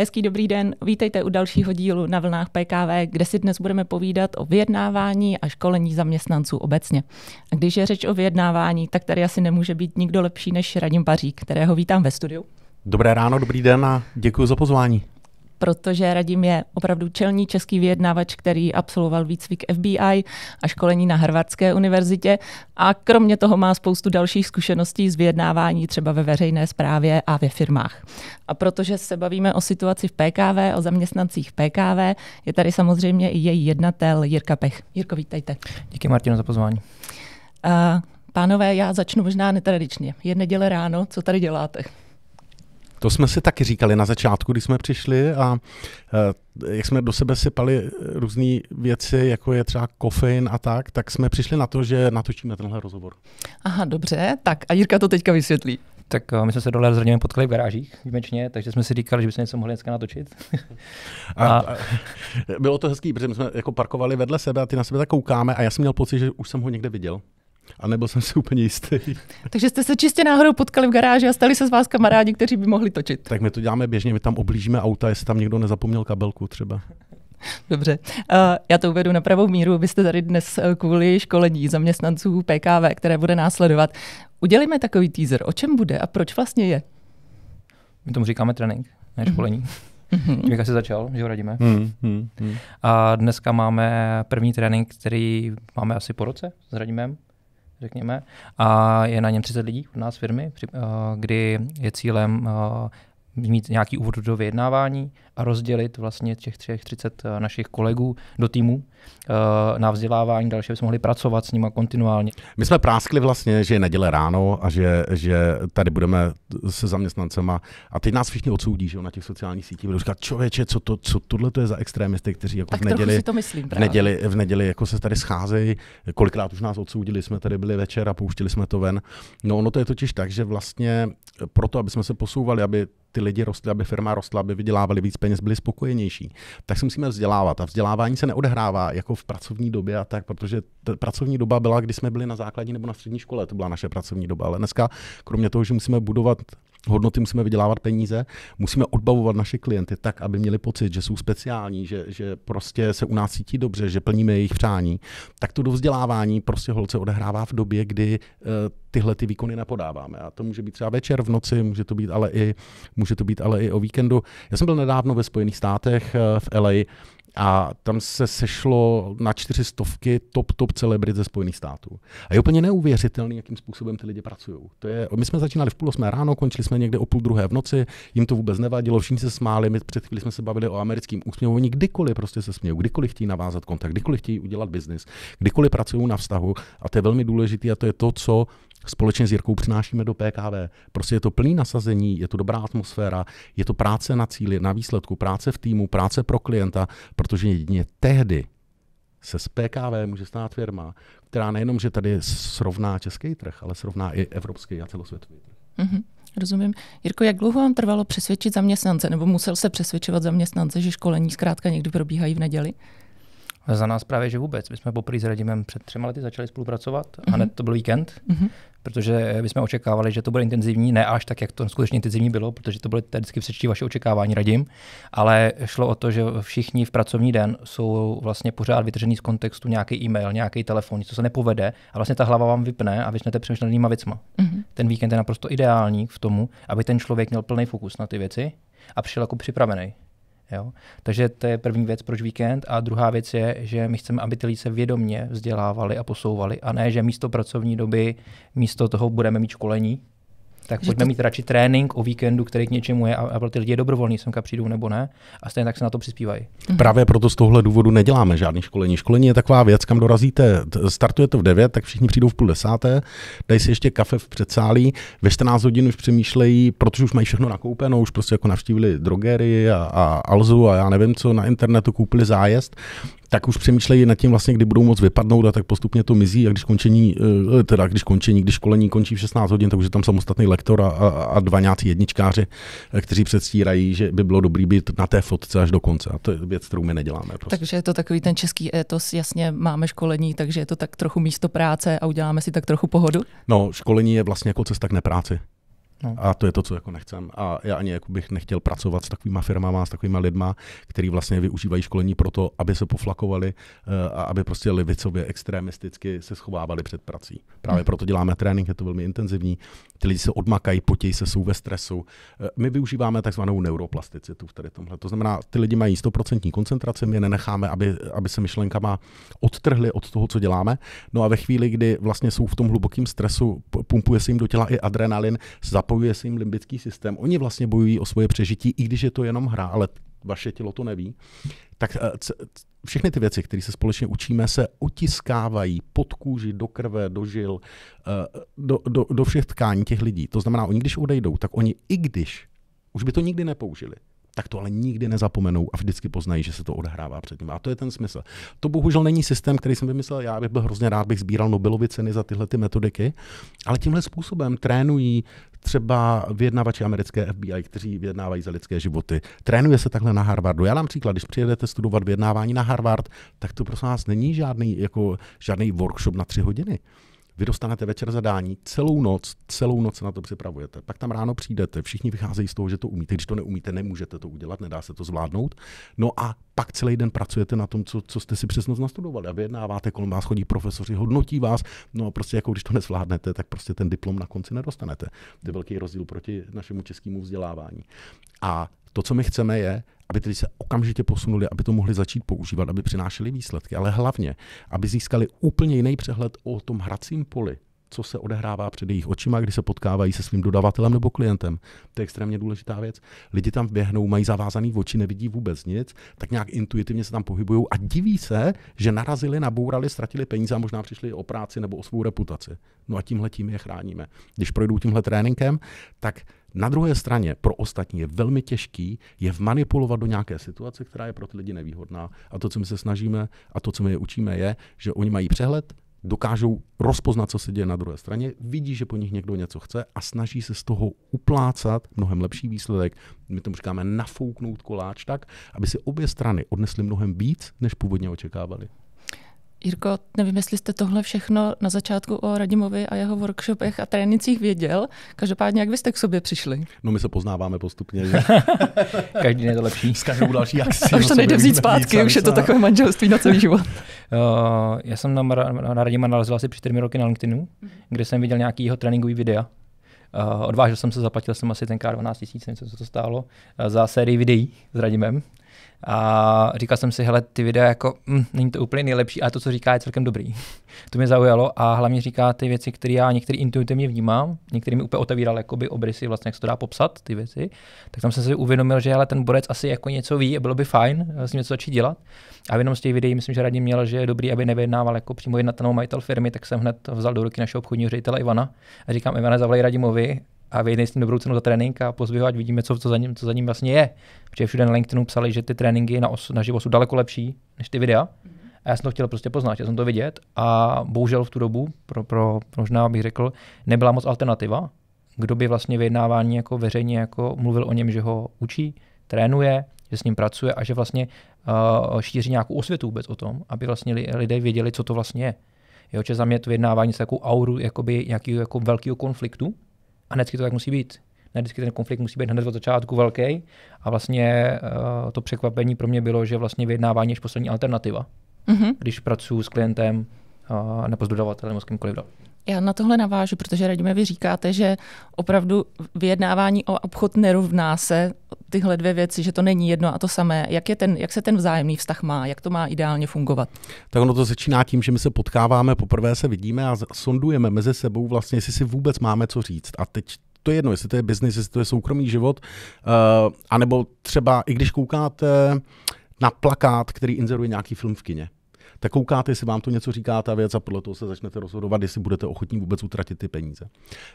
Hezký dobrý den, vítejte u dalšího dílu na vlnách PKV, kde si dnes budeme povídat o vyjednávání a školení zaměstnanců obecně. A když je řeč o vyjednávání, tak tady asi nemůže být nikdo lepší než Radim Pařík, kterého vítám ve studiu. Dobré ráno, dobrý den a děkuji za pozvání protože Radim je opravdu čelní český vyjednávač, který absolvoval výcvik FBI a školení na Harvardské univerzitě a kromě toho má spoustu dalších zkušeností z vyjednávání třeba ve veřejné správě a ve firmách. A protože se bavíme o situaci v PKV, o zaměstnancích PKV, je tady samozřejmě i její jednatel Jirka Pech. Jirko, vítejte. Díky Martino za pozvání. Uh, pánové, já začnu možná netradičně. Je neděle ráno, co tady děláte? To jsme si taky říkali na začátku, když jsme přišli a e, jak jsme do sebe sypali různé věci, jako je třeba kofein a tak, tak jsme přišli na to, že natočíme tenhle rozhovor. Aha, dobře, tak a Jirka to teďka vysvětlí. Tak e, my jsme se dole s potkali v garážích výjimečně, takže jsme si říkali, že bychom něco mohli dneska natočit. a, a... Bylo to hezký, protože jsme jako parkovali vedle sebe a ty na sebe tak koukáme a já jsem měl pocit, že už jsem ho někde viděl a nebyl jsem si úplně jistý. Takže jste se čistě náhodou potkali v garáži a stali se z vás kamarádi, kteří by mohli točit. Tak my to děláme běžně, my tam oblížíme auta, jestli tam někdo nezapomněl kabelku třeba. Dobře, eh, já to uvedu na pravou míru. Vy jste tady dnes eh, kvůli školení zaměstnanců PKV, které bude následovat. Udělíme takový teaser, o čem bude a proč vlastně je? My tomu říkáme trénink, ne mhm. školení. Mm-hmm. Tím, jak jsi začal, že ho radíme. Mm-hmm. A dneska máme první trénink, který máme asi po roce s Radimem řekněme, a je na něm 30 lidí od nás firmy, eh, kdy je cílem eh, mít nějaký úvod do vyjednávání a rozdělit vlastně těch třech 30 eh, našich kolegů do týmu eh, na vzdělávání, další jsme mohli pracovat s nimi kontinuálně. My jsme práskli vlastně, že je neděle ráno a že, že tady budeme se zaměstnancema a teď nás všichni odsoudí, že jo, na těch sociálních sítích budou říkat, člověče, co, to, co tohle to je za extrémisty, kteří jako tak v neděli, to myslím, v, neděli, v neděli jako se tady scházejí, kolikrát už nás odsoudili, jsme tady byli večer a pouštili jsme to ven. No ono to je totiž tak, že vlastně proto, aby jsme se posouvali, aby ty lidi rostly, aby firma rostla, aby vydělávali víc peněz, byli spokojenější, tak se musíme vzdělávat. A vzdělávání se neodehrává jako v pracovní době a tak, protože ta pracovní doba byla, kdy jsme byli na základní nebo na střední škole, to byla naše pracovní doba. Ale dneska, kromě toho, že musíme budovat hodnoty, musíme vydělávat peníze, musíme odbavovat naše klienty tak, aby měli pocit, že jsou speciální, že, že prostě se u nás cítí dobře, že plníme jejich přání, tak to do vzdělávání prostě holce odehrává v době, kdy eh, tyhle ty výkony nepodáváme. A to může být třeba večer v noci, může to být ale i, může to být ale i o víkendu. Já jsem byl nedávno ve Spojených státech eh, v LA a tam se sešlo na čtyři stovky top, top celebrit ze Spojených států. A je úplně neuvěřitelný, jakým způsobem ty lidi pracují. To je, my jsme začínali v půl osmé ráno, končili jsme někde o půl druhé v noci, jim to vůbec nevadilo, všichni se smáli, my před chvíli jsme se bavili o americkém úsměvu, oni kdykoliv prostě se smějí, kdykoliv chtějí navázat kontakt, kdykoliv chtějí udělat biznis, kdykoliv pracují na vztahu. A to je velmi důležité a to je to, co společně s Jirkou přinášíme do PKV. Prostě je to plný nasazení, je to dobrá atmosféra, je to práce na cíli, na výsledku, práce v týmu, práce pro klienta, protože jedině tehdy se z PKV může stát firma, která nejenom, že tady srovná český trh, ale srovná i evropský a celosvětový trh. Mm-hmm. Rozumím. Jirko, jak dlouho vám trvalo přesvědčit zaměstnance, nebo musel se přesvědčovat zaměstnance, že školení zkrátka někdy probíhají v neděli? Za nás právě, že vůbec. My jsme poprvé s Radimem před třema lety začali spolupracovat mm-hmm. a mhm. hned to byl víkend, mm-hmm. protože bychom očekávali, že to bude intenzivní, ne až tak, jak to skutečně intenzivní bylo, protože to byly vždycky přečtí vaše očekávání, Radim, ale šlo o to, že všichni v pracovní den jsou vlastně pořád vytržený z kontextu nějaký e-mail, nějaký telefon, něco se nepovede a vlastně ta hlava vám vypne a vy jste přemýšlet nad věcma. Mm-hmm. Ten víkend je naprosto ideální k tomu, aby ten člověk měl plný fokus na ty věci a přišel jako připravený. Jo? Takže to je první věc, proč víkend. A druhá věc je, že my chceme, aby ty lidi se vědomě vzdělávali a posouvali, a ne, že místo pracovní doby, místo toho budeme mít školení, tak pojďme to... mít radši trénink o víkendu, který k něčemu je a, a pro ty lidi je dobrovolný, semka přijdou nebo ne, a stejně tak se na to přispívají. Mhm. Právě proto z tohle důvodu neděláme žádné školení. Školení je taková věc, kam dorazíte, startuje to v 9, tak všichni přijdou v půl desáté, dají si ještě kafe v předsálí, ve 14 hodin už přemýšlejí, protože už mají všechno nakoupeno, už prostě jako navštívili drogery a, a Alzu a já nevím co, na internetu koupili zájezd tak už přemýšlejí nad tím vlastně, kdy budou moc vypadnout a tak postupně to mizí a když končení, eh, eh, teda když končení, když školení končí v 16 hodin, tak už je tam samostatný lektor a, a, a dva nějací jedničkáři, eh, kteří předstírají, že by bylo dobrý být na té fotce až do konce a to je věc, kterou my neděláme. Prostě. Takže je to takový ten český etos, jasně máme školení, takže je to tak trochu místo práce a uděláme si tak trochu pohodu? No, školení je vlastně jako cesta k nepráci. No. A to je to, co jako nechcem. A já ani jako bych nechtěl pracovat s takovými firmama, s takovými lidma, který vlastně využívají školení pro to, aby se poflakovali eh, a aby prostě levicově extremisticky se schovávali před prací. Právě hm. proto děláme trénink, je to velmi intenzivní. Ty lidi se odmakají, potějí se, jsou ve stresu. Eh, my využíváme takzvanou neuroplasticitu v tady tomhle. To znamená, ty lidi mají 100% koncentraci, my je nenecháme, aby, aby se myšlenkama odtrhli od toho, co děláme. No a ve chvíli, kdy vlastně jsou v tom hlubokém stresu, pumpuje se jim do těla i adrenalin, napojuje se jim limbický systém, oni vlastně bojují o svoje přežití, i když je to jenom hra, ale vaše tělo to neví, tak eh, všechny ty věci, které se společně učíme, se otiskávají pod kůži, do krve, do žil, eh, do, do, do všech tkání těch lidí. To znamená, oni když odejdou, tak oni i když, už by to nikdy nepoužili, tak to ale nikdy nezapomenou a vždycky poznají, že se to odhrává před nimi. A to je ten smysl. To bohužel není systém, který jsem vymyslel. Já bych byl hrozně rád, bych sbíral Nobelovy ceny za tyhle ty metodiky, ale tímhle způsobem trénují třeba vyjednavači americké FBI, kteří vyjednávají za lidské životy. Trénuje se takhle na Harvardu. Já dám příklad, když přijedete studovat vyjednávání na Harvard, tak to prosím vás není žádný, jako, žádný workshop na tři hodiny. Vy dostanete večer zadání, celou noc, celou noc se na to připravujete. Pak tam ráno přijdete, všichni vycházejí z toho, že to umíte. Když to neumíte, nemůžete to udělat, nedá se to zvládnout. No a pak celý den pracujete na tom, co, co jste si přes noc nastudovali a vyjednáváte, kolem vás chodí profesoři, hodnotí vás, no a prostě jako když to nezvládnete, tak prostě ten diplom na konci nedostanete. To je velký rozdíl proti našemu českému vzdělávání. A to, co my chceme, je, aby tedy se okamžitě posunuli, aby to mohli začít používat, aby přinášeli výsledky, ale hlavně, aby získali úplně jiný přehled o tom hracím poli, co se odehrává před jejich očima, kdy se potkávají se svým dodavatelem nebo klientem. To je extrémně důležitá věc. Lidi tam běhnou, mají zavázaný oči, nevidí vůbec nic, tak nějak intuitivně se tam pohybují a diví se, že narazili, nabourali, ztratili peníze a možná přišli o práci nebo o svou reputaci. No a tímhle tím je chráníme. Když projdou tímhle tréninkem, tak na druhé straně pro ostatní je velmi těžký je vmanipulovat do nějaké situace, která je pro ty lidi nevýhodná. A to, co my se snažíme a to, co my je učíme, je, že oni mají přehled, dokážou rozpoznat, co se děje na druhé straně, vidí, že po nich někdo něco chce a snaží se z toho uplácat mnohem lepší výsledek. My tomu říkáme nafouknout koláč tak, aby si obě strany odnesly mnohem víc, než původně očekávali. Jirko, nevím, jestli jste tohle všechno na začátku o Radimovi a jeho workshopech a trénincích věděl. Každopádně, jak vy jste k sobě přišli? No, my se poznáváme postupně. Že? Každý je to lepší. S každou další akcí. už to vlastně nejde vzít zpátky, už je to takové manželství na celý život. Uh, já jsem na, na Radima narazil asi před čtyřmi roky na LinkedInu, mhm. kde jsem viděl nějaký jeho tréninkový videa. Uh, odvážil jsem se, zaplatil jsem asi tenkrát 12 tisíc, něco co to stálo, uh, za sérii videí s Radimem. A říkal jsem si, hele, ty videa jako, mm, není to úplně nejlepší, ale to, co říká, je celkem dobrý. to mě zaujalo a hlavně říká ty věci, které já některý intuitivně vnímám, některý mi úplně otevíral jakoby obrysy, vlastně, jak se to dá popsat, ty věci. Tak tam jsem si uvědomil, že hele, ten borec asi jako něco ví a bylo by fajn eh, s ním něco začít dělat. A jenom z těch videí, myslím, že radím měl, že je dobrý, aby nevyjednával jako přímo jednatelnou majitel firmy, tak jsem hned vzal do ruky našeho obchodního ředitele Ivana a říkám, Ivane, zavolej Radimovi, a vyjde s tím dobrou cenu za trénink a pozvi ať vidíme, co, co, za ním, co za ním vlastně je. Protože všude na LinkedInu psali, že ty tréninky na, os, na život jsou daleko lepší než ty videa. Mhm. A já jsem to chtěl prostě poznat, chtěl jsem to vidět a bohužel v tu dobu, pro, pro, možná bych řekl, nebyla moc alternativa, kdo by vlastně vyjednávání jako veřejně jako mluvil o něm, že ho učí, trénuje, že s ním pracuje a že vlastně uh, šíří nějakou osvětu vůbec o tom, aby vlastně lidé věděli, co to vlastně je. Jo, že za mě to vyjednávání se takovou auru jakoby nějakého jako velkého konfliktu, a vždycky to tak musí být. Ne vždycky ten konflikt musí být hned od začátku velký. A vlastně uh, to překvapení pro mě bylo, že vlastně vyjednávání je poslední alternativa, mm-hmm. když pracuji s klientem uh, nebo s dodavatelem nebo s kýmkoliv já na tohle navážu, protože Radíme, vy říkáte, že opravdu vyjednávání o obchod nerovná se tyhle dvě věci, že to není jedno a to samé. Jak, je ten, jak se ten vzájemný vztah má? Jak to má ideálně fungovat? Tak ono to začíná tím, že my se potkáváme, poprvé se vidíme a sondujeme mezi sebou vlastně, jestli si vůbec máme co říct. A teď to je jedno, jestli to je biznis, jestli to je soukromý život, uh, anebo třeba i když koukáte na plakát, který inzeruje nějaký film v kině, tak koukáte, jestli vám to něco říká ta věc a podle toho se začnete rozhodovat, jestli budete ochotní vůbec utratit ty peníze.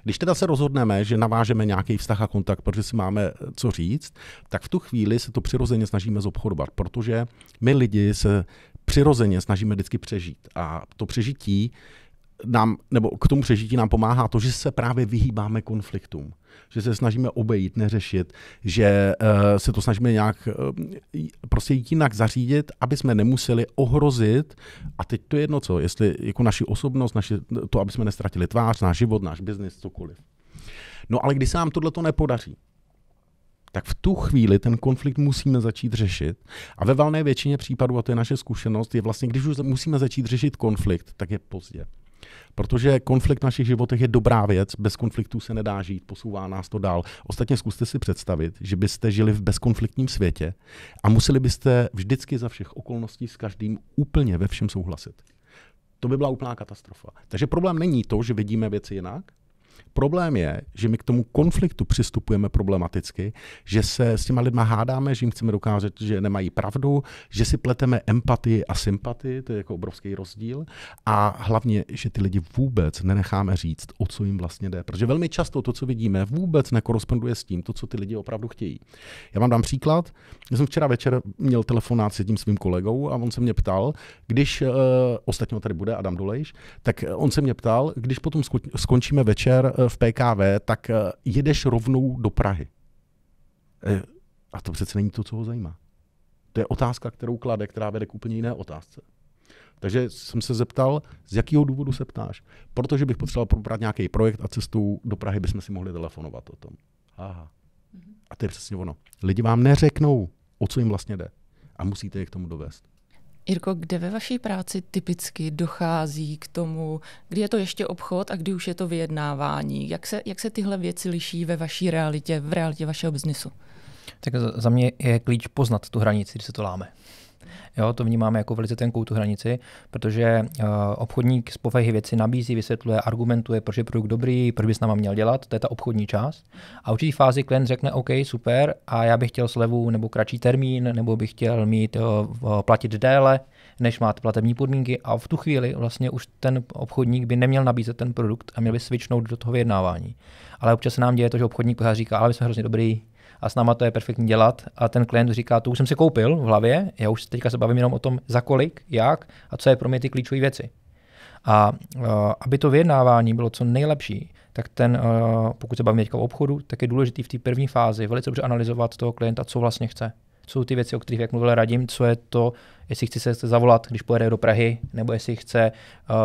Když teda se rozhodneme, že navážeme nějaký vztah a kontakt, protože si máme eh, co říct, tak v tu chvíli se to přirozeně snažíme zobchodovat, protože my lidi se přirozeně snažíme vždycky přežít. A to přežití nám, nebo k tomu přežití nám pomáhá to, že se právě vyhýbáme konfliktům že se snažíme obejít, neřešit, že eh, se to snažíme nějak eh, prostě jinak zařídit, aby jsme nemuseli ohrozit, a teď to je jedno co, jestli jako naši osobnost, naši, to, aby jsme nestratili tvář, náš život, náš biznis, cokoliv. No ale když se nám tohle to nepodaří, tak v tu chvíli ten konflikt musíme začít řešit. A ve valné většině případů, a to je naše zkušenost, je vlastně, když už musíme začít řešit konflikt, tak je pozdě. Protože konflikt v našich životech je dobrá věc, bez konfliktů se nedá žít, posouvá nás to dál. Ostatně zkuste si představit, že byste žili v bezkonfliktním světě a museli byste vždycky za všech okolností s každým úplně ve všem souhlasit. To by byla úplná katastrofa. Takže problém není to, že vidíme věci jinak, Problém je, že my k tomu konfliktu přistupujeme problematicky, že se s těma lidma hádáme, že jim chceme dokázat, že nemají pravdu, že si pleteme empatii a sympatii, to je jako obrovský rozdíl. A hlavně, že ty lidi vůbec nenecháme říct, o co jim vlastně jde. Protože velmi často to, co vidíme, vůbec nekoresponduje s tím, to, co ty lidi opravdu chtějí. Já vám dám příklad. Já jsem včera večer měl telefonát s jedním svým kolegou a on se mě ptal, když, uh, ostatně tady bude Adam Dolejš, tak eh, on se mě ptal, když potom skončíme večer eh, Eh, v PKV, tak eh, jedeš rovnou do Prahy. Eh, a to přece není to, co ho zajímá. To je otázka, kterou klade, která vede k úplně jiné otázce. Takže jsem se zeptal, z jakého důvodu se ptáš? Protože bych potřeboval probrat nějaký projekt a cestou do Prahy bychom si mohli telefonovat o tom. Aha. Mhm. A to je přesně ono. Lidi vám neřeknou, o co jim vlastně jde. A musíte je k tomu dovést. Jirko, kde ve vaší práci typicky dochází k tomu, kdy je to ještě obchod a kdy už je to vyjednávání? Jak se, jak se tyhle věci liší ve vaší realitě, v realitě vašeho biznisu? Tak za mě je klíč poznat tu hranici, když se to láme. Jo, to vnímáme jako velice tenkou tu hranici, protože uh, obchodník z povahy věci nabízí, vysvětluje, argumentuje, proč je produkt dobrý, proč by s náma měl dělat, to je ta obchodní část. A v určitý fázi klient řekne, OK, super, a já bych chtěl slevu nebo kratší termín, nebo bych chtěl mít uh, platit déle, než máte platební podmínky a v tu chvíli vlastně už ten obchodník by neměl nabízet ten produkt a měl by switchnout do toho vyjednávání. Ale občas se nám děje to, že obchodník pořád říká, ale my jsme hrozně dobrý, a s náma to je perfektní dělat. A ten klient říká, to už jsem si koupil v hlavě, já už teďka se bavím jenom o tom, za kolik, jak a co je pro mě ty klíčové věci. A uh, aby to vyjednávání bylo co nejlepší, tak ten, uh, pokud se bavíme teďka o obchodu, tak je důležitý v té první fázi velice dobře analyzovat toho klienta, co vlastně chce jsou ty věci, o kterých, jak mluvil Radim, co je to, jestli chci se zavolat, když pojede do Prahy, nebo jestli chce uh,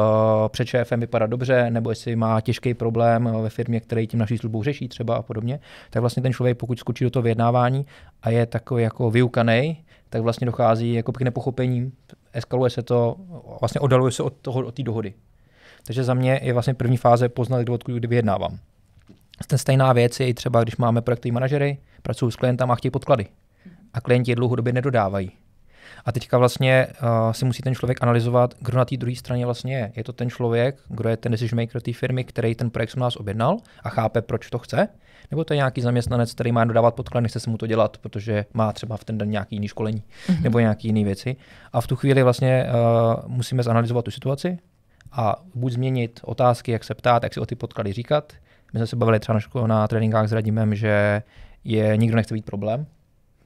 před šéfem vypadat dobře, nebo jestli má těžký problém eh, ve firmě, který tím naší službou řeší třeba a podobně, tak vlastně ten člověk, pokud skočí do toho vyjednávání a je takový jako vyukaný, tak vlastně dochází jako k nepochopení, eskaluje se to, vlastně oddaluje se od toho, od té dohody. Takže za mě je vlastně první fáze poznat, kdo odkud vyjednávám. Ten stejná věc je i třeba, když máme projektový manažery, pracují s klientem a chtějí podklady a klienti je dlouhodobě nedodávají. A teďka vlastně uh, si musí ten člověk analyzovat, kdo na té druhé straně vlastně je. Je to ten člověk, kdo je ten decision maker té firmy, který ten projekt u nás objednal a chápe, proč to chce? Nebo to je nějaký zaměstnanec, který má dodávat podklad, nechce se mu to dělat, protože má třeba v ten den nějaký jiný školení mm-hmm. nebo nějaký jiný věci. A v tu chvíli vlastně uh, musíme zanalizovat tu situaci a buď změnit otázky, jak se ptát, jak si o ty podklady říkat. My jsme se bavili třeba na, škole, na tréninkách s Radimem, že je nikdo nechce být problém,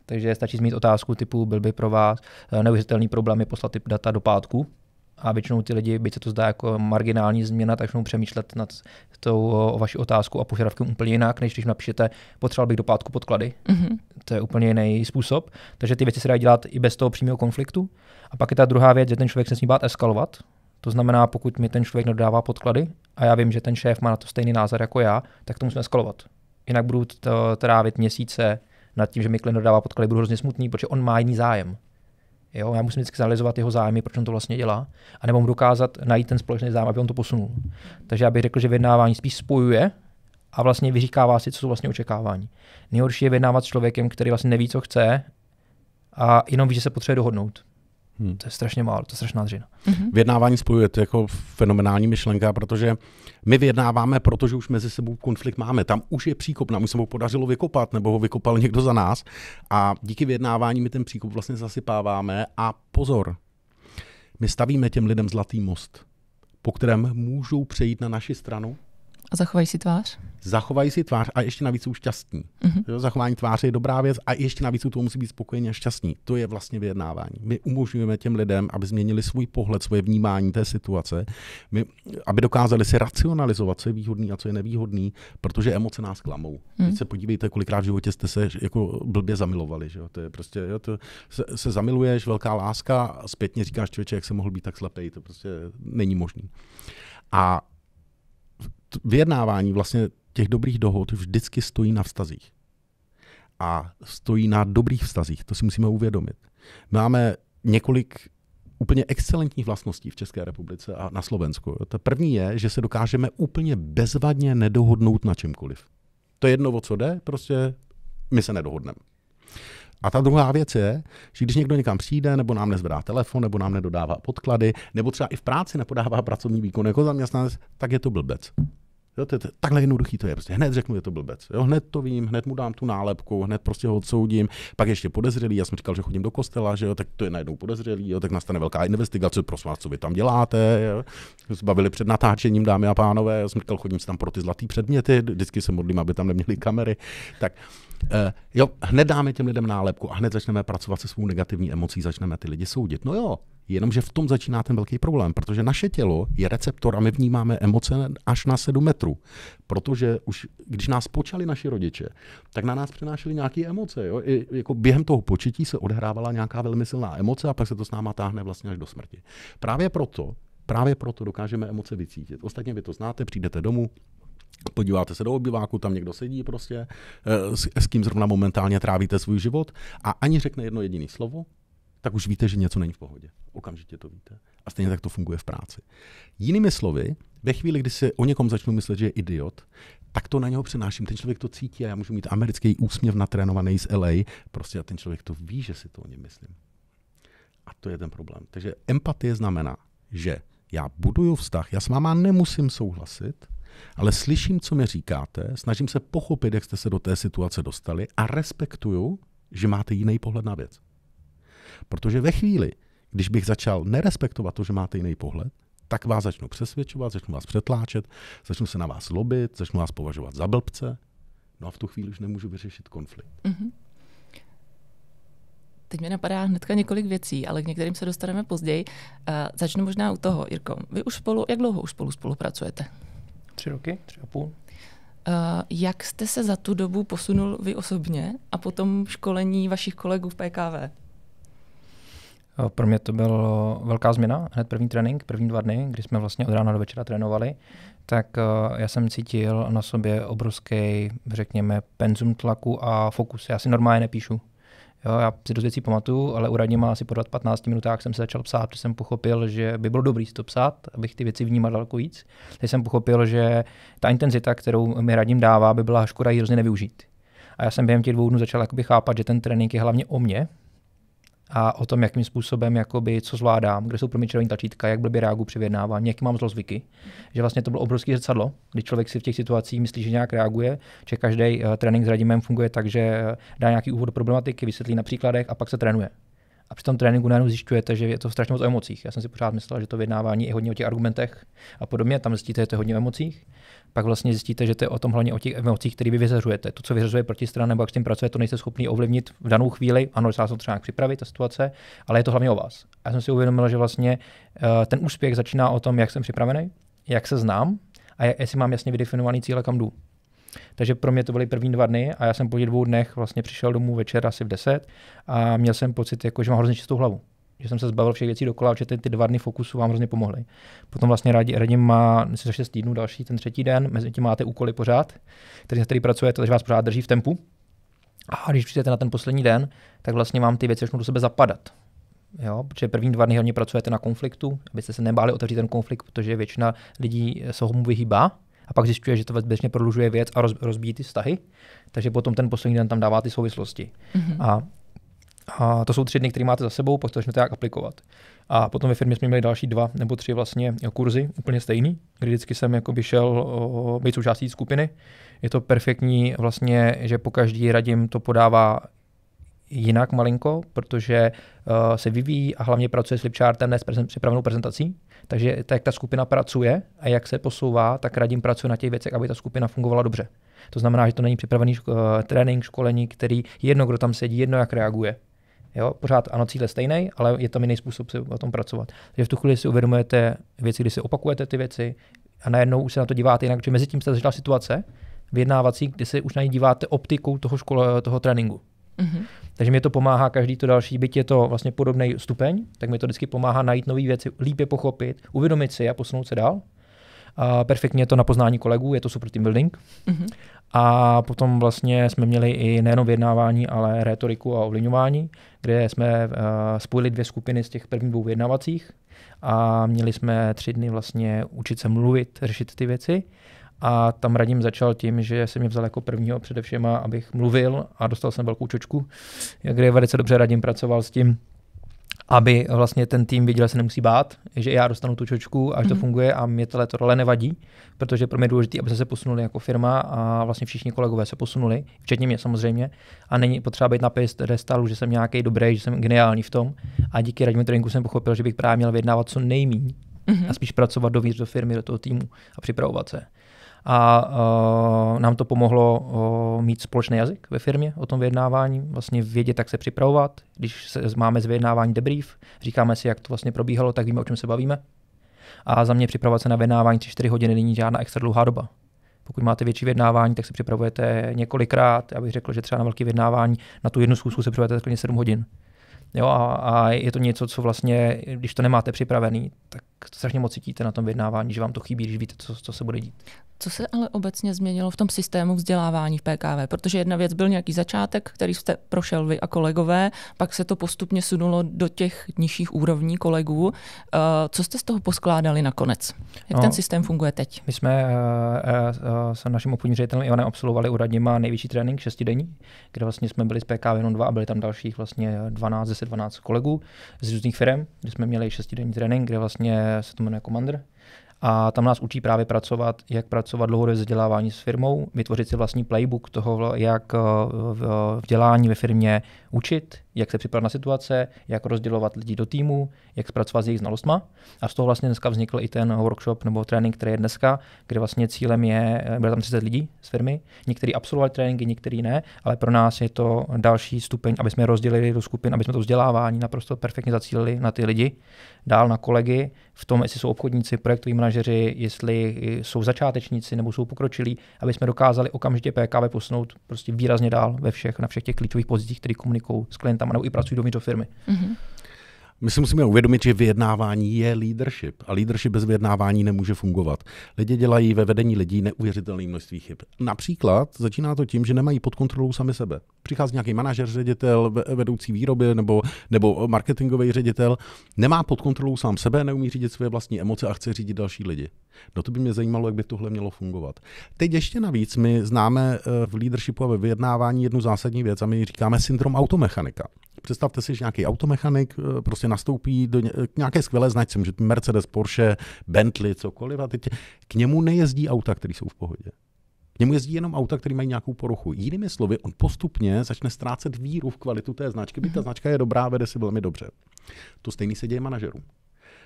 takže stačí zmít otázku typu, byl by pro vás eh, neuvěřitelný problém je poslat ty data do pátku, a většinou ty lidi, byť se to zdá jako marginální změna, tak začnou přemýšlet nad tou o vaši otázku a požadavkem úplně jinak, než když napíšete, potřeboval bych do pátku podklady. Mm-hmm. To je úplně jiný způsob. Takže ty věci se dají dělat i bez toho přímého konfliktu. A pak je ta druhá věc, že ten člověk se nesmí bát eskalovat. To znamená, pokud mi ten člověk nedodává podklady a já vím, že ten šéf má na to stejný názor jako já, tak to musím eskalovat. Jinak budu to trávit měsíce nad tím, že mi klient dodává podklady, budu hrozně smutný, protože on má jiný zájem. Jo, já musím vždycky zanalizovat jeho zájmy, proč on to vlastně dělá, a nebo mu dokázat najít ten společný zájem, aby on to posunul. Takže já bych řekl, že vyjednávání spíš spojuje a vlastně vyříkává si, co jsou vlastně očekávání. Nejhorší je vyjednávat s člověkem, který vlastně neví, co chce a jenom ví, že se potřebuje dohodnout. Hmm. To je strašně málo, to je strašná dřina. Mm-hmm. Vyjednávání spojuje, to je jako fenomenální myšlenka, protože my vyjednáváme, protože už mezi sebou konflikt máme. Tam už je příkop, nám už se ho podařilo vykopat, nebo ho vykopal někdo za nás. A díky vyjednávání my ten příkop vlastně zasypáváme. A pozor, my stavíme těm lidem zlatý most, po kterém můžou přejít na naši stranu a zachovají si tvář? Zachovají si tvář a ještě navíc jsou šťastní. Mm-hmm. zachování tváře je dobrá věc a ještě navíc to musí být spokojení a šťastní. To je vlastně vyjednávání. My umožňujeme těm lidem, aby změnili svůj pohled, svoje vnímání té situace, my, aby dokázali si racionalizovat, co je výhodný a co je nevýhodný, protože emoce nás klamou. Mm. Teď se podívejte, kolikrát v životě jste se jako blbě zamilovali. Že jo? To je prostě, jo, to se, se, zamiluješ, velká láska, zpětně říkáš člověče, jak se mohl být tak slepý, to prostě není možné. A vyjednávání vlastně těch dobrých dohod vždycky stojí na vztazích. A stojí na dobrých vztazích, to si musíme uvědomit. Máme několik úplně excelentních vlastností v České republice a na Slovensku. Ta první je, že se dokážeme úplně bezvadně nedohodnout na čemkoliv. To je jedno, o co jde, prostě my se nedohodneme. A ta druhá věc je, že když někdo někam přijde, nebo nám nezvedá telefon, nebo nám nedodává podklady, nebo třeba i v práci nepodává pracovní výkon jako zaměstnanec, tak je to blbec. Jo, to je, to, takhle jednoduchý to je. Prostě hned řeknu, je to blbec. Jo, hned to vím, hned mu dám tu nálepku, hned prostě ho odsoudím. Pak ještě podezřelý, já jsem říkal, že chodím do kostela, že jo, tak to je najednou podezřelý, jo, tak nastane velká investigace, prosím vás, co vy tam děláte. Jo. Zbavili před natáčením, dámy a pánové, já jsem říkal, chodím si tam pro ty zlatý předměty, vždycky se modlím, aby tam neměli kamery. Tak eh, jo, hned dáme těm lidem nálepku a hned začneme pracovat se svou negativní emocí, začneme ty lidi soudit. No jo, Jenomže v tom začíná ten velký problém, protože naše tělo je receptor a my vnímáme emoce až na 7 metrů. Protože už když nás počali naši rodiče, tak na nás přinášeli nějaké emoce. Jo? I, jako během toho početí se odehrávala nějaká velmi silná emoce a pak se to s náma táhne vlastně až do smrti. Právě proto, právě proto dokážeme emoce vycítit. Ostatně vy to znáte, přijdete domů, podíváte se do obyváku, tam někdo sedí prostě, eh, s, s kým zrovna momentálně trávíte svůj život a ani řekne jedno jediné slovo, tak už víte, že něco není v pohodě. Okamžitě to víte. A stejně tak to funguje v práci. Jinými slovy, ve chvíli, kdy se o někom začnu myslet, že je idiot, tak to na něho přenáším. Ten člověk to cítí a já můžu mít americký úsměv natrénovaný z LA. Prostě a ten člověk to ví, že si to o něm myslím. A to je ten problém. Takže empatie znamená, že já buduju vztah, já s váma nemusím souhlasit, ale slyším, co mi říkáte, snažím se pochopit, jak jste se do té situace dostali a respektuju, že máte jiný pohled na věc. Protože ve chvíli, když bych začal nerespektovat to, že máte jiný pohled, tak vás začnu přesvědčovat, začnu vás přetláčet, začnu se na vás lobit, začnu vás považovat za blbce. No a v tu chvíli už nemůžu vyřešit konflikt. Mm-hmm. Teď mi napadá hnedka několik věcí, ale k některým se dostaneme později. Uh, začnu možná u toho, Jirko. Vy už spolu, jak dlouho už spolu spolupracujete? Tři roky, tři a půl. Uh, jak jste se za tu dobu posunul vy osobně a potom školení vašich kolegů v PKV? Eh, pro mě to byla velká změna, hned první trénink, první dva dny, kdy jsme vlastně od rána do večera trénovali, tak eh, já jsem cítil na sobě obrovský, řekněme, penzum tlaku a fokus. Já si normálně nepíšu. Jo, já si dost věcí pamatuju, ale u radníma asi po 15 minutách jsem se začal psát, protože jsem pochopil, že by bylo dobré si to psát, abych ty věci vnímal daleko víc. Teď jsem pochopil, že ta intenzita, kterou mi radím dává, by byla škoda ji hrozně nevyužít. A já jsem během těch dvou dnů začal chápat, že ten trénink je hlavně o mě, a o tom, jakým způsobem, jakoby, co zvládám, kde jsou pro mě červené tlačítka, jak blbě reaguji při vyjednávání, jaký mám zlozvyky. Že vlastně to bylo obrovské zrcadlo, kdy člověk si v těch situacích myslí, že nějak reaguje, že každý uh, trénink s Radimem funguje tak, že eh, dá nějaký úvod do problematiky, vysvětlí na příkladech a pak se trénuje. A při tom tréninku najednou zjišťujete, že je to strašně moc o emocích. Já jsem si pořád myslel, že to vyjednávání je hodně o těch argumentech a podobně. Tam zjistíte, že to je hodně o emocích pak vlastně zjistíte, že to je o tom hlavně o těch emocích, které vy vyzařujete. To, co vyzařuje protistrana nebo jak s tím pracuje, to nejste schopni ovlivnit v danou chvíli. Ano, docela jsem třeba nějak připravit, ta situace, ale je to hlavně o vás. já jsem si uvědomil, že vlastně uh, ten úspěch začíná o tom, jak jsem připravený, jak se znám a jestli mám jasně vydefinovaný cíle, kam jdu. Takže pro mě to byly první dva dny a já jsem po těch dvou dnech vlastně přišel domů večer asi v 10 a měl jsem pocit, jako, že mám hrozně čistou hlavu že jsem se zbavil všech věcí dokola, že ty, ty dva dny fokusu vám hrozně pomohly. Potom vlastně radím, radím má myslím, že 6 týdnů další ten třetí den, mezi tím máte úkoly pořád, který, na který pracujete, takže vás pořád drží v tempu. A když přijdete na ten poslední den, tak vlastně vám ty věci začnou do sebe zapadat. Jo, protože první dva dny hlavně pracujete na konfliktu, abyste se nebáli otevřít ten konflikt, protože většina lidí se mu vyhýbá a pak zjišťuje, že to bezpečně prodlužuje věc a rozbíjí ty vztahy. Takže potom ten poslední den tam dává ty souvislosti. Mm-hmm. A a to jsou tři dny, které máte za sebou, pak to začnete jak aplikovat. A potom ve firmě jsme měli další dva nebo tři vlastně kurzy, úplně stejný, kdy vždycky jsem jako šel být součástí skupiny. Je to perfektní vlastně, že po každý radím to podává jinak malinko, protože uh, se vyvíjí a hlavně pracuje s flipchartem, ne s prezent, připravenou prezentací. Takže tak, jak ta skupina pracuje a jak se posouvá, tak radím pracuje na těch věcech, aby ta skupina fungovala dobře. To znamená, že to není připravený ško- e, trénink, školení, který jedno, kdo tam sedí, jedno, jak reaguje. Jo, pořád ano, cíl je stejný, ale je tam jiný způsob se o tom pracovat. Takže v tu chvíli si uvědomujete věci, kdy si opakujete ty věci a najednou už se na to díváte jinak, že mezi tím se začala situace vyjednávací, kdy se už na ní díváte optikou toho, škole, toho tréninku. Mm-hmm. Takže mi to pomáhá každý to další, byť je to vlastně podobný stupeň, tak mi to vždycky pomáhá najít nové věci, líp je pochopit, uvědomit si a posunout se dál. A perfektně je to na poznání kolegů, je to super team building. Mm-hmm. A potom vlastně jsme měli i nejenom vyjednávání, ale retoriku a ovlivňování, kde jsme uh, spojili dvě skupiny z těch prvních dvou vyjednavacích a měli jsme tři dny vlastně učit se mluvit, řešit ty věci. A tam Radim začal tím, že se mě vzal jako prvního především, abych mluvil a dostal jsem velkou čočku, kde velice dobře Radim pracoval s tím, aby vlastně ten tým viděl, že se nemusí bát, že já dostanu tu čočku a že to mm-hmm. funguje a mě tohle, role nevadí, protože pro mě je důležité, aby se posunuli jako firma a vlastně všichni kolegové se posunuli, včetně mě samozřejmě. A není potřeba být na restalu, že jsem nějaký dobrý, že jsem geniální v tom. A díky radnímu tréninku jsem pochopil, že bych právě měl vyjednávat co nejméně mm-hmm. a spíš pracovat dovnitř do firmy, do toho týmu a připravovat se a uh, nám to pomohlo uh, mít společný jazyk ve firmě o tom vyjednávání, vlastně vědět, jak se připravovat. Když se, máme z vyjednávání debrief, říkáme si, jak to vlastně probíhalo, tak víme, o čem se bavíme. A za mě připravovat se na vyjednávání 3-4 hodiny není žádná extra dlouhá doba. Pokud máte větší vyjednávání, tak se připravujete několikrát. Já bych řekl, že třeba na velký vyjednávání na tu jednu schůzku se připravujete 7 hodin. Jo, a, a je to něco, co vlastně, když to nemáte připravený, tak to strašně moc cítíte na tom vyjednávání, že vám to chybí, když víte, co, co se bude dít. Co se ale obecně změnilo v tom systému vzdělávání v PKV? Protože jedna věc byl nějaký začátek, který jste prošel vy a kolegové, pak se to postupně sunulo do těch nižších úrovní kolegů. Eh, co jste z toho poskládali nakonec? Jak no, ten systém funguje teď? My jsme eh, eh, s naším obchodním ředitelem Ivanem absolvovali u radníma největší trénink šestidenní, kde vlastně jsme byli z PKV jenom dva a byli tam dalších vlastně 12 10-12 kolegů z různých firm, kde jsme měli šestidenní trénink, kde vlastně se to jmenuje Commander. A tam nás učí právě pracovat, jak pracovat dlouhodobě vzdělávání s firmou, vytvořit si vlastní playbook toho, jak eh, vzdělání eh, ve firmě učit, jak se připravit na situace, jak rozdělovat lidi do týmu, jak zpracovat s jejich znalostma. A z toho vlastně dneska vznikl i ten workshop nebo trénink, který je dneska, kde vlastně cílem je, bylo tam 30 lidí z firmy, někteří absolvovali tréninky, někteří ne, ale pro nás je to další stupeň, aby jsme rozdělili do skupin, aby jsme to vzdělávání naprosto perfektně zacílili na ty lidi, dál na kolegy, v tom, jestli jsou obchodníci, projektoví manažeři, jestli jsou začátečníci nebo jsou pokročilí, aby jsme dokázali okamžitě PKV posunout prostě výrazně dál ve všech, na všech těch klíčových pozicích, které komunikují s klientem klientama nebo i pracují dovnitř do firmy. Mm-hmm. My si musíme uvědomit, že vyjednávání je leadership a leadership bez vyjednávání nemůže fungovat. Lidi dělají ve vedení lidí neuvěřitelné množství chyb. Například začíná to tím, že nemají pod kontrolou sami sebe. Přichází nějaký manažer, ředitel, vedoucí výroby nebo, nebo marketingový ředitel, nemá pod kontrolou sám sebe, neumí řídit své vlastní emoce a chce řídit další lidi. No to by mě zajímalo, jak by tohle mělo fungovat. Teď ještě navíc, my známe eh, v leadershipu a ve vyjednávání jednu zásadní věc a my říkáme syndrom automechanika. Představte si, že nějaký automechanik eh, prostě nastoupí do eh, nějaké skvělé značce, může Mercedes, Porsche, Bentley, cokoliv a teď k němu nejezdí auta, které jsou v pohodě. K němu jezdí jenom auta, které mají nějakou poruchu. Jinými slovy, on postupně začne ztrácet víru v kvalitu té značky, byť ta značka je dobrá, vede si velmi dobře. To stejný se děje manažerům.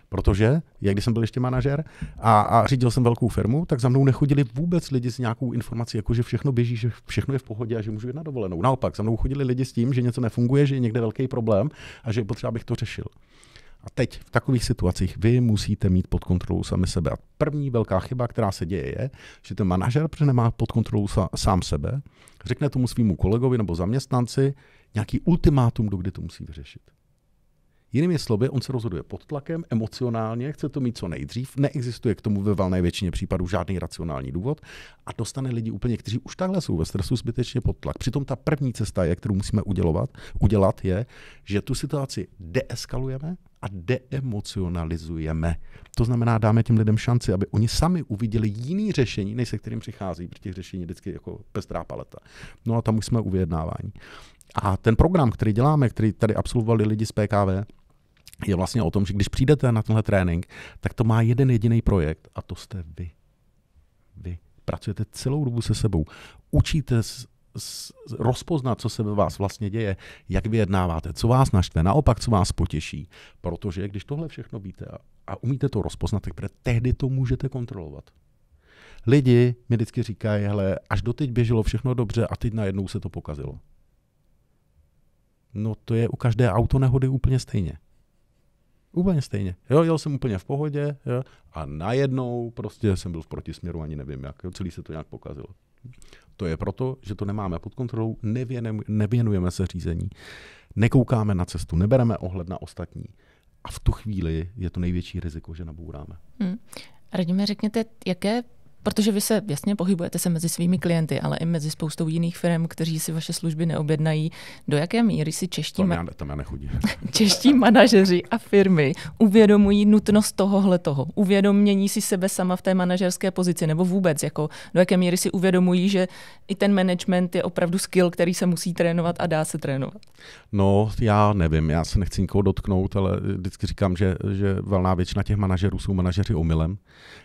Protože, jak když jsem byl ještě manažer a, a řídil jsem velkou firmu, tak za mnou nechodili vůbec lidi s nějakou informací, jako že všechno běží, že všechno je v pohodě a že můžu jít na dovolenou. Naopak, za mnou chodili lidi s tím, že něco nefunguje, že je někde velký problém a že je potřeba, abych to řešil. A teď v takových situacích vy musíte mít pod kontrolou sami sebe. A první velká chyba, která se děje, je, že ten manažer nemá pod kontrolou sám sebe, řekne tomu svýmu kolegovi nebo zaměstnanci nějaký ultimátum, do kdy to musí vyřešit. Jinými slovy, on se rozhoduje pod tlakem, emocionálně, chce to mít co nejdřív, neexistuje k tomu ve valné většině případů žádný racionální důvod a dostane lidi úplně, kteří už takhle jsou ve stresu, zbytečně pod tlak. Přitom ta první cesta, je, kterou musíme udělovat, udělat, je, že tu situaci deeskalujeme, a deemocionalizujeme. To znamená, dáme těm lidem šanci, aby oni sami uviděli jiný řešení, než se kterým přichází, protože těch řešení vždycky jako pestrá paleta. No a tam už jsme u vyjednávání. A ten program, který děláme, který tady absolvovali lidi z PKV, je vlastně o tom, že když přijdete na tenhle trénink, tak to má jeden jediný projekt a to jste vy. Vy pracujete celou dobu se sebou. Učíte rozpoznat, co se ve vás vlastně děje, jak vyjednáváte, co vás naštve, naopak, co vás potěší. Protože když tohle všechno víte a, a umíte to rozpoznat, tak tehdy to můžete kontrolovat lidi mi vždycky říkají, hele, až doteď běželo všechno dobře a teď najednou se to pokazilo. No to je u každé auto nehody úplně stejně. Úplně stejně. Jo, jel jsem úplně v pohodě jo, a najednou prostě jsem byl v protisměru, ani nevím jak. Jo, celý se to nějak pokazilo. To je proto, že to nemáme pod kontrolou, nevěnujeme, se řízení, nekoukáme na cestu, nebereme ohled na ostatní. A v tu chvíli je to největší riziko, že nabouráme. Hmm. Radíme, řekněte, jaké Protože vy se jasně pohybujete se mezi svými klienty, ale i mezi spoustou jiných firm, kteří si vaše služby neobjednají. Do jaké míry si čeští, tam já, tam já čeští manažeři a firmy uvědomují nutnost tohohle toho? Uvědomění si sebe sama v té manažerské pozici nebo vůbec? Jako, do jaké míry si uvědomují, že i ten management je opravdu skill, který se musí trénovat a dá se trénovat? No, já nevím, já se nechci nikoho dotknout, ale vždycky říkám, že, že velná většina těch manažerů jsou manažeři omylem,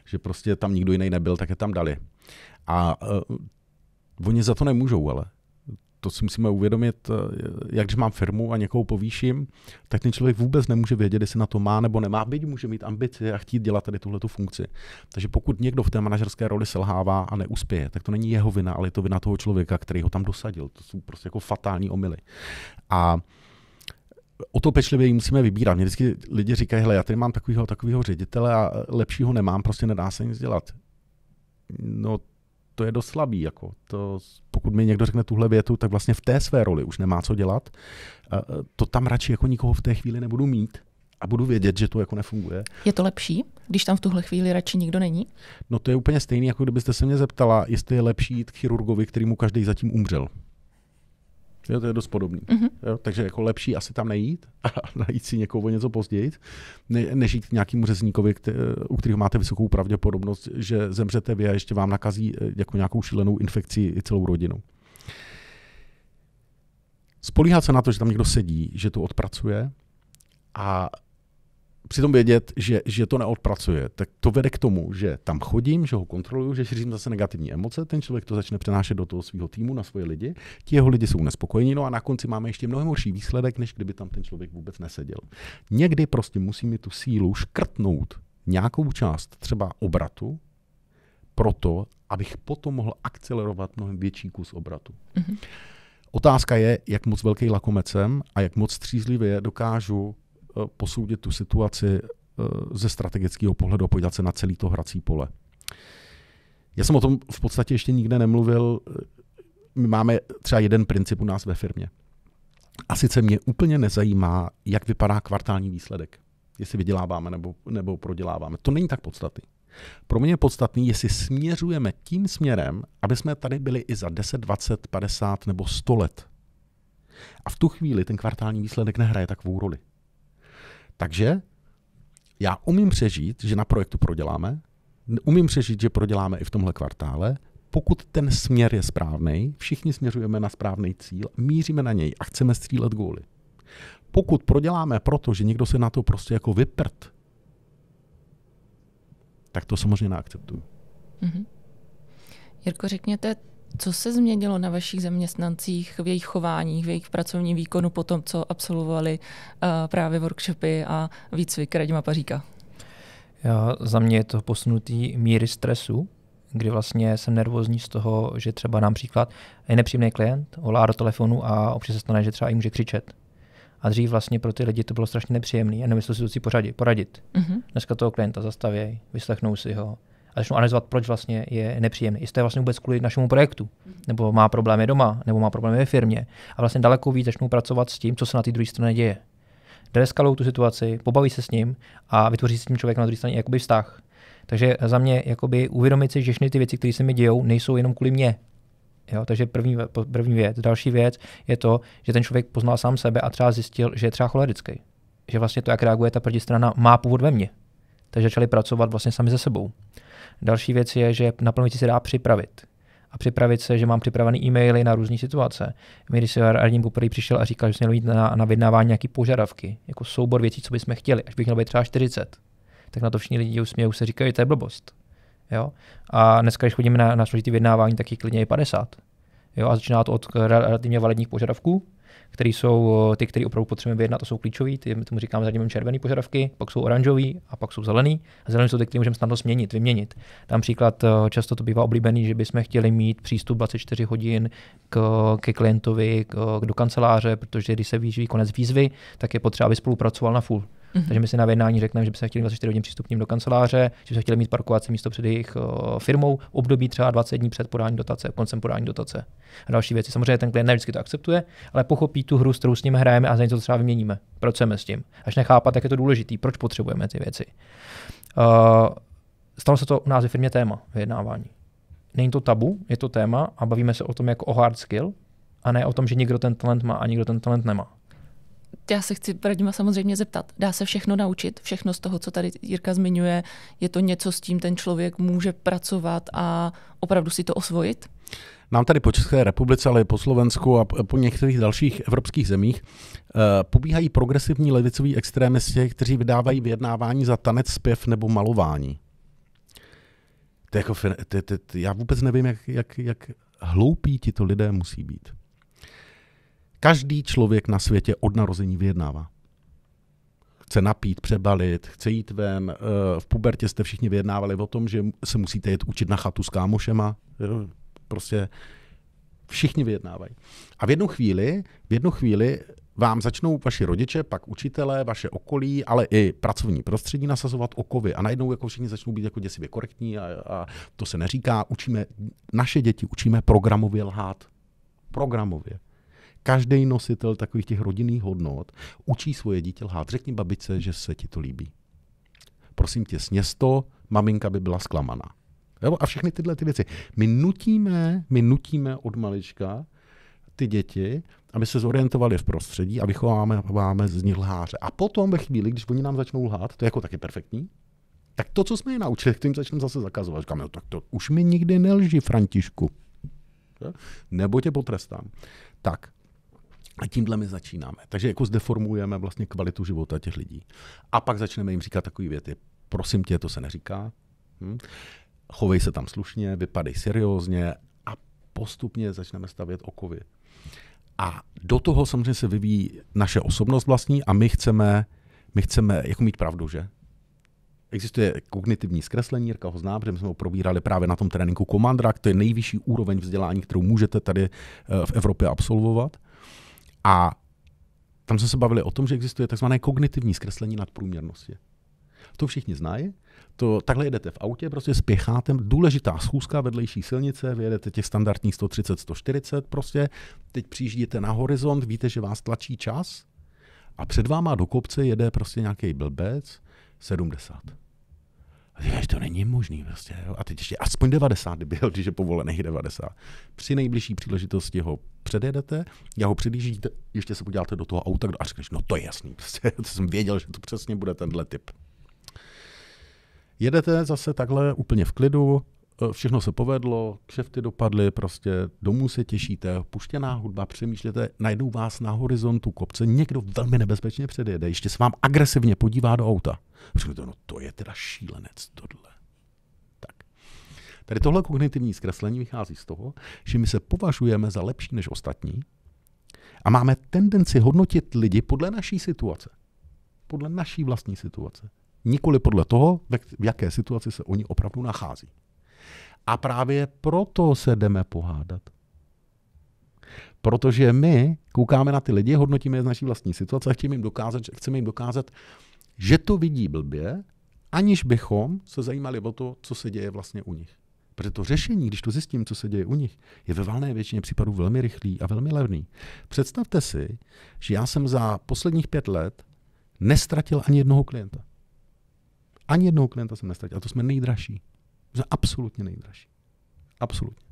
že prostě tam nikdo jiný nebyl, tak je tam dali. A uh, oni za to nemůžou, ale to si musíme uvědomit, eh, jak když mám firmu a někoho povýším, tak ten člověk vůbec nemůže vědět, jestli na to má nebo nemá, byť může mít ambici a chtít dělat tady tuhle funkci. Takže pokud někdo v té manažerské roli selhává a neuspěje, tak to není jeho vina, ale je to vina toho člověka, který ho tam dosadil. To jsou prostě jako fatální omily. A o to pečlivěji musíme vybírat. Mě vždycky lidi říkají, hele, já tady mám takového takového ředitele a lepšího nemám, prostě nedá se nic dělat no to je dost slabý. Jako. To, pokud mi někdo řekne tuhle větu, tak vlastně v té své roli už nemá co dělat. E, to tam radši jako nikoho v té chvíli nebudu mít a budu vědět, že to jako nefunguje. Je to lepší, když tam v tuhle chvíli radši nikdo není? No to je úplně stejný, jako kdybyste se mě zeptala, jestli je lepší jít k chirurgovi, kterýmu každý zatím umřel. Jo, to je dost podobný. Mm-hmm. Jo, takže jako lepší asi tam nejít a najít si někoho něco později, ne, než jít k nějakému řezníkovi, který, u kterého máte vysokou pravděpodobnost, že zemřete vy a ještě vám nakazí eh, jako nějakou šílenou infekci i celou rodinu. Spolíhat se na to, že tam někdo sedí, že to odpracuje a přitom vědět, že, že to neodpracuje, tak to vede k tomu, že tam chodím, že ho kontroluju, že šířím zase negativní emoce, ten člověk to začne přenášet do toho svého týmu na svoje lidi, ti jeho lidi jsou nespokojení, no a na konci máme ještě mnohem horší výsledek, než kdyby tam ten člověk vůbec neseděl. Někdy prostě musíme tu sílu škrtnout nějakou část třeba obratu, proto, abych potom mohl akcelerovat mnohem větší kus obratu. Mm-hmm. Otázka je, jak moc velký lakomecem a jak moc střízlivě dokážu Eh, posoudit tu situaci eh, ze strategického pohledu a podívat se na celý to hrací pole. Já jsem o tom v podstatě ještě nikde nemluvil. My máme třeba jeden princip u nás ve firmě. A sice mě úplně nezajímá, jak vypadá kvartální výsledek. Jestli vyděláváme nebo, nebo proděláváme. To není tak podstatný. Pro mě je podstatný, jestli směřujeme tím směrem, aby jsme tady byli i za 10, 20, 50 nebo 100 let. A v tu chvíli ten kvartální výsledek nehraje takovou roli. Takže já umím přežít, že na projektu proděláme, umím přežít, že proděláme i v tomhle kvartále, pokud ten směr je správný, všichni směřujeme na správný cíl, míříme na něj a chceme střílet góly. Pokud proděláme proto, že někdo se na to prostě jako vyprt, tak to samozřejmě neakceptuju. Mm-hmm. Jirko, řekněte co se změnilo na vašich zaměstnancích, v jejich chováních, v jejich pracovním výkonu po tom, co absolvovali uh, právě workshopy a výcvik Radima Paříka? Já, za mě je to posunutý míry stresu, kdy vlastně jsem nervózní z toho, že třeba nám příklad je nepříjemný klient, volá do telefonu a občas se stane, že třeba i může křičet. A dřív vlastně pro ty lidi to bylo strašně nepříjemné a nemyslel si to si poradit. poradit. Mm-hmm. Dneska toho klienta zastavěj, vyslechnou si ho, a začnou analyzovat, proč vlastně je nepříjemný. Jestli to je vlastně vůbec kvůli našemu projektu, nebo má problémy doma, nebo má problémy ve firmě. A vlastně daleko víc začnou pracovat s tím, co se na té druhé straně děje. Dreskalou tu situaci, pobaví se s ním a vytvoří s tím člověk na druhé straně jakoby vztah. Takže za mě jakoby uvědomit si, že všechny ty věci, které se mi dějou, nejsou jenom kvůli mě. Jo, takže první, první věc. Další věc je to, že ten člověk poznal sám sebe a třeba zjistil, že je třeba cholerický. Že vlastně to, jak reaguje ta protistrana, má původ ve mně. Takže začali pracovat vlastně sami se sebou. Další věc je, že na paměti se dá připravit. A připravit se, že mám připravený e-maily na různé situace. My, když se Radim poprvé přišel a říkal, že jsme měl jít na, na vydávání nějaký požadavky, jako soubor věcí, co bychom chtěli, až bych měl být třeba 40, tak na to všichni lidi usmějou se říkají, to je blbost. Jo? A dneska, když chodíme na, na složitý vydávání, tak je klidně i 50. Jo? A začíná to od relativně validních požadavků, které jsou ty, které opravdu potřebujeme vyjednat, to jsou klíčové, ty tomu říkáme zatím červené požadavky, pak jsou oranžové a pak jsou zelený. A zelený jsou ty, které můžeme snadno změnit, vyměnit. Tam příklad často to bývá oblíbený, že bychom chtěli mít přístup 24 hodin k, ke klientovi, k, do kanceláře, protože když se výjíždí konec výzvy, tak je potřeba, aby spolupracoval na full Mm-hmm. Takže my si na jednání řekneme, že by se chtěli 24 hodin přístupným do kanceláře, že by se chtěli mít parkovací místo před jejich uh, firmou, období třeba 20 dní před podání dotace, koncem podání dotace. A další věci. Samozřejmě ten klient ne vždycky to akceptuje, ale pochopí tu hru, s kterou s ním hrajeme a za něco třeba vyměníme. Pracujeme s tím. Až nechápat, jak je to důležité, proč potřebujeme ty věci. Uh, stalo se to u nás ve firmě téma vyjednávání. Není to tabu, je to téma a bavíme se o tom jako o hard skill, a ne o tom, že někdo ten talent má a někdo ten talent nemá já se chci Radima samozřejmě zeptat. Dá se všechno naučit? Všechno z toho, co tady Jirka zmiňuje, je to něco, s tím ten člověk může pracovat a opravdu si to osvojit? Nám tady po České republice, ale i po Slovensku a po některých dalších evropských zemích uh, pobíhají progresivní levicoví extrémisti, kteří vydávají vyjednávání za tanec, zpěv nebo malování. To jako, to, to, to, já vůbec nevím, jak, jak, jak hloupí to lidé musí být. Každý člověk na světě od narození vyjednává. Chce napít, přebalit, chce jít ven. Eh, v pubertě jste všichni vyjednávali o tom, že se musíte jít učit na chatu s kámošema. Eh, prostě všichni vyjednávají. A v jednu chvíli, v jednu chvíli vám začnou vaši rodiče, pak učitelé, vaše okolí, ale i pracovní prostředí nasazovat okovy. A najednou jako všichni začnou být jako děsivě korektní a, a to se neříká. Učíme, naše děti učíme programově lhát. Programově každý nositel takových těch rodinných hodnot učí svoje dítě lhát. Řekni babice, že se ti to líbí. Prosím tě, sněz to, maminka by byla zklamaná. Jo? A všechny tyhle ty věci. My nutíme, my nutíme od malička ty děti, aby se zorientovali v prostředí a vychováme máme z nich lháře. A potom ve chvíli, když oni nám začnou lhát, to je jako taky perfektní, tak to, co jsme je naučili, tím začneme zase zakazovat. Říkáme, no, tak to už mi nikdy nelží, Františku. Nebo tě potrestám. Tak, a tímhle my začínáme. Takže jako zdeformujeme vlastně kvalitu života těch lidí. A pak začneme jim říkat takové věty. Prosím tě, to se neříká. Hm? Chovej se tam slušně, vypadej seriózně a postupně začneme stavět okovy. A do toho samozřejmě se vyvíjí naše osobnost vlastní a my chceme, my chceme jako mít pravdu, že? Existuje kognitivní zkreslení, Jirka ho zná, protože my jsme ho probírali právě na tom tréninku Komandra, to je nejvyšší úroveň vzdělání, kterou můžete tady eh, v Evropě absolvovat. A tam jsme se bavili o tom, že existuje tzv. kognitivní zkreslení nadprůměrnosti. To všichni znají. To, takhle jedete v autě, prostě spěcháte, důležitá schůzka, vedlejší silnice, vyjedete těch standardních 130, 140 prostě, teď přijíždíte na horizont, víte, že vás tlačí čas a před váma do kopce jede prostě nějaký blbec 70. A říkáš, to není možný prostě. Jo? A teď ještě aspoň 90, kdyby byl, když je povolený 90. Při nejbližší příležitosti ho předjedete, já ho předjíždíte, ještě se podíváte do toho auta a řekneš, no to je jasný, prostě, to jsem věděl, že to přesně bude tenhle typ. Jedete zase takhle úplně v klidu, Eh, všechno se povedlo, kšefty dopadly, prostě domů se těšíte, puštěná hudba, přemýšlíte, najdou vás na horizontu kopce, někdo velmi nebezpečně předjede, ještě se vám agresivně podívá do auta. Řeknete, no to je teda šílenec tohle. Tak. Tady tohle kognitivní zkreslení vychází z toho, že my se považujeme za lepší než ostatní a máme tendenci hodnotit lidi podle naší situace. Podle naší vlastní situace. Nikoli podle toho, v jaké situaci se oni opravdu nachází. A právě proto se jdeme pohádat. Protože my koukáme na ty lidi, hodnotíme je z naší vlastní situace a chceme jim dokázat, chceme jim dokázat že to vidí blbě, aniž bychom se zajímali o to, co se děje vlastně u nich. Protože to řešení, když to zjistím, co se děje u nich, je ve valné většině případů velmi rychlý a velmi levný. Představte si, že já jsem za posledních pět let nestratil ani jednoho klienta. Ani jednoho klienta jsem nestratil. A to jsme nejdražší. Za absolutně nejdražší. Absolutně.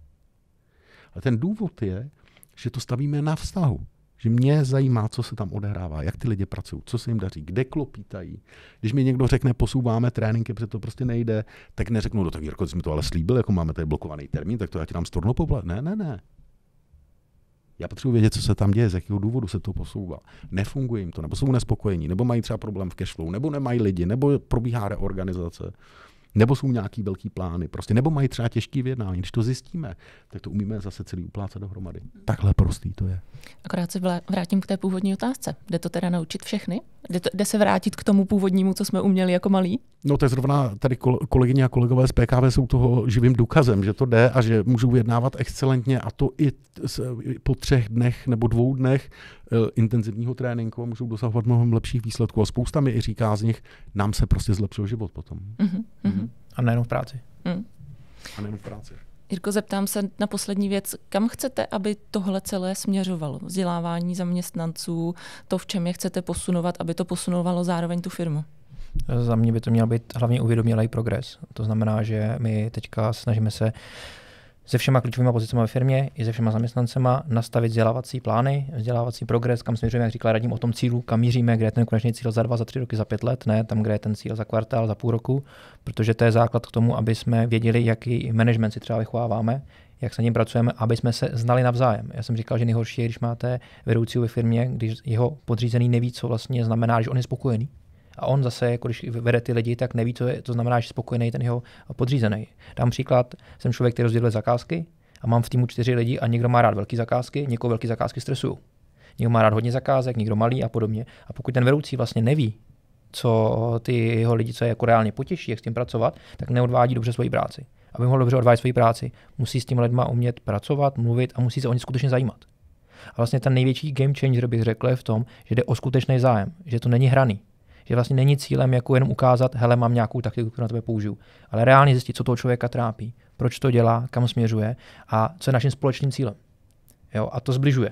A ten důvod je, že to stavíme na vztahu. Že mě zajímá, co se tam odehrává, jak ty lidi pracují, co se jim daří, kde klopítají. Když mi někdo řekne, posouváme tréninky, protože to prostě nejde, tak neřeknu, no tak Jirko, jsi mi to ale slíbil, jako máme tady blokovaný termín, tak to já ti dám storno poblad. Ne, ne, ne. Já potřebuji vědět, co se tam děje, z jakého důvodu se to posouvá. Nefunguje jim to, nebo jsou nespokojení, nebo mají třeba problém v cashflow, nebo nemají lidi, nebo probíhá reorganizace. Nebo jsou nějaký velký plány, prostě, nebo mají třeba těžký vyjednání. Když to zjistíme, tak to umíme zase celý uplácat dohromady. Takhle prostý to je. Akorát se vrátím k té původní otázce. Jde to teda naučit všechny? Jde, to, jde se vrátit k tomu původnímu, co jsme uměli jako malí? No to je zrovna tady kolegyně a kolegové z PKV jsou toho živým důkazem, že to jde a že můžou vyjednávat excelentně a to i po třech dnech nebo dvou dnech Eh, intenzivního tréninku a můžou dosahovat mnohem lepších výsledků. A spousta mi i říká z nich, nám se prostě zlepšil život potom. Mm-hmm. Mm-hmm. A nejenom v práci. Mm. A nejenom v práci. Jirko, zeptám se na poslední věc. Kam chcete, aby tohle celé směřovalo? Vzdělávání zaměstnanců, to, v čem je chcete posunovat, aby to posunovalo zároveň tu firmu? Za mě by to měl být hlavně uvědomělý progres. To znamená, že my teďka snažíme se se všema klíčovými pozicemi ve firmě i se všema zaměstnancema, nastavit vzdělávací plány, vzdělávací progres, kam směřujeme, jak říkala radím o tom cílu, kam míříme, kde je ten konečný cíl za dva, za tři roky, za pět let, ne tam, kde je ten cíl za kvartál, za půl roku, protože to je základ k tomu, aby jsme věděli, jaký management si třeba vychováváme, jak se ním pracujeme, aby jsme se znali navzájem. Já jsem říkal, že nejhorší je, když máte vedoucího ve firmě, když jeho podřízený neví, co vlastně znamená, že on je spokojený a on zase, jako když vede ty lidi, tak neví, co je, to znamená, že spokojený ten jeho podřízený. Dám příklad, jsem člověk, který rozděluje zakázky a mám v týmu čtyři lidi a někdo má rád velké zakázky, někoho velké zakázky stresu. Někdo má rád hodně zakázek, někdo malý a podobně. A pokud ten vedoucí vlastně neví, co ty jeho lidi, co je jako reálně potěší, jak s tím pracovat, tak neodvádí dobře svoji práci. Aby mohl dobře odvádět svoji práci, musí s těmi lidmi umět pracovat, mluvit a musí se o ně skutečně zajímat. A vlastně ten největší game changer bych řekl je v tom, že jde o skutečný zájem, že to není hraný. Že vlastně není cílem jako jenom ukázat, hele, mám nějakou taktiku, kterou na tebe použiju, ale reálně zjistit, co toho člověka trápí, proč to dělá, kam směřuje a co je naším společným cílem. Jo, a to zbližuje.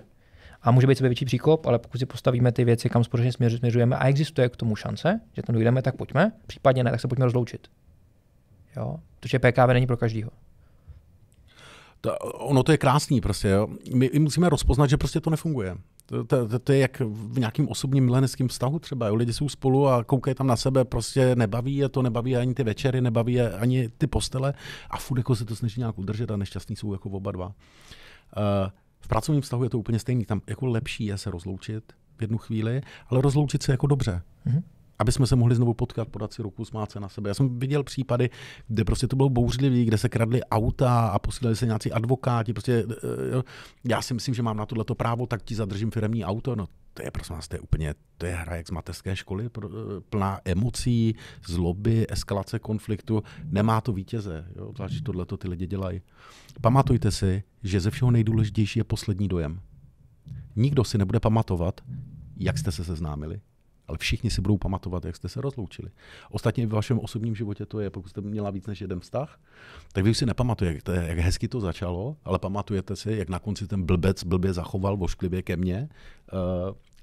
A může být větší příkop, ale pokud si postavíme ty věci, kam společně směřujeme a existuje k tomu šance, že tam dojdeme, tak pojďme, případně ne, tak se pojďme rozloučit. Jo? Protože PKV není pro každého. To, ono to je krásný prostě. Jo. My musíme rozpoznat, že prostě to nefunguje. To, to, to, to je jak v nějakým osobním mileneckým vztahu třeba. Jo. Lidi jsou spolu a koukají tam na sebe, prostě nebaví je to, nebaví ani ty večery, nebaví je ani ty postele a furt jako se to snaží nějak udržet a nešťastní jsou jako oba dva. Uh, v pracovním vztahu je to úplně stejný. Tam jako lepší je se rozloučit v jednu chvíli, ale rozloučit se jako dobře. Mm-hmm aby jsme se mohli znovu potkat, podat si ruku, smát se na sebe. Já jsem viděl případy, kde prostě to bylo bouřlivý, kde se kradly auta a posílali se nějací advokáti. Prostě, eh, já si myslím, že mám na tohleto právo, tak ti zadržím firmní auto. No, to je prosím vás, to je úplně, to je hra jak z mateřské školy, eh, plná emocí, zloby, eskalace konfliktu. Nemá to vítěze, jo? zvlášť tohle ty lidi dělají. Pamatujte si, že ze všeho nejdůležitější je poslední dojem. Nikdo si nebude pamatovat, jak jste se seznámili, ale všichni si budou pamatovat, jak jste se rozloučili. Ostatně v vašem osobním životě to je, pokud jste měla víc než jeden vztah, tak vy si nepamatujete, jak hezky to začalo, ale pamatujete si, jak na konci ten blbec blbě zachoval vošklivě ke mně. Eh,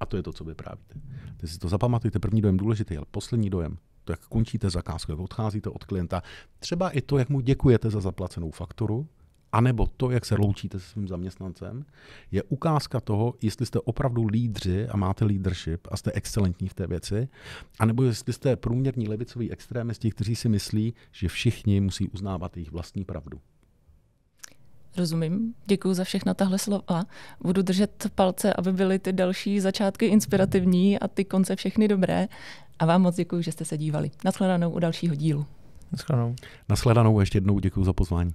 a to je to, co vyprávíte. Ty si to zapamatujte, první dojem důležitý, ale poslední dojem, to, jak končíte zakázku, jak odcházíte od klienta, třeba i to, jak mu děkujete za zaplacenou fakturu, anebo to, jak se loučíte se svým zaměstnancem, je ukázka toho, jestli jste opravdu lídři a máte leadership a jste excelentní v té věci, anebo jestli jste průměrní levicoví extrémisti, kteří si myslí, že všichni musí uznávat jejich vlastní pravdu. Rozumím. Děkuji za všechna tahle slova. Budu držet palce, aby byly ty další začátky inspirativní a ty konce všechny dobré. A vám moc děkuji, že jste se dívali. Naschledanou u dalšího dílu. Naschledanou. Naschledanou ještě jednou děkuji za pozvání.